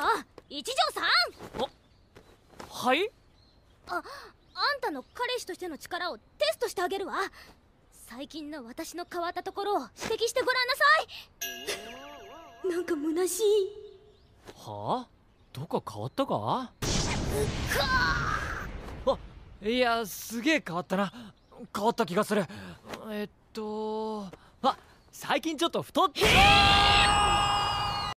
か一条さんはいああんたの彼氏としての力をテストしてあげるわ最近の私の変わったところを指摘してごらんなさいなんか虚しいはあどこ変わったかあいやすげえ変わったな変わった気がするえっとあ最近ちょっと太って、えー